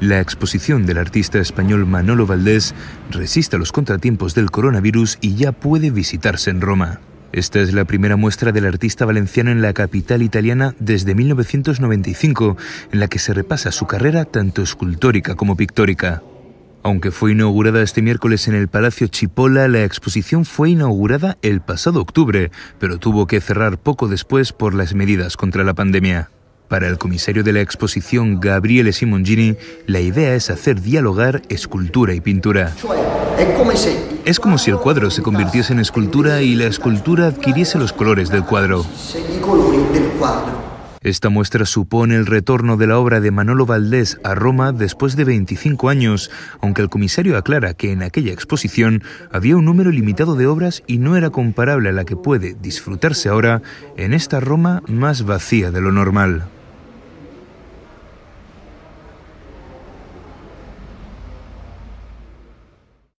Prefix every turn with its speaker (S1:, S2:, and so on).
S1: La exposición del artista español Manolo Valdés resiste a los contratiempos del coronavirus y ya puede visitarse en Roma. Esta es la primera muestra del artista valenciano en la capital italiana desde 1995, en la que se repasa su carrera tanto escultórica como pictórica. Aunque fue inaugurada este miércoles en el Palacio Chipola, la exposición fue inaugurada el pasado octubre, pero tuvo que cerrar poco después por las medidas contra la pandemia. Para el comisario de la exposición, Gabriele Simongini, la idea es hacer dialogar escultura y pintura. Es como si el cuadro se convirtiese en escultura y la escultura adquiriese los colores del cuadro. Esta muestra supone el retorno de la obra de Manolo Valdés a Roma después de 25 años, aunque el comisario aclara que en aquella exposición había un número limitado de obras y no era comparable a la que puede disfrutarse ahora en esta Roma más vacía de lo normal.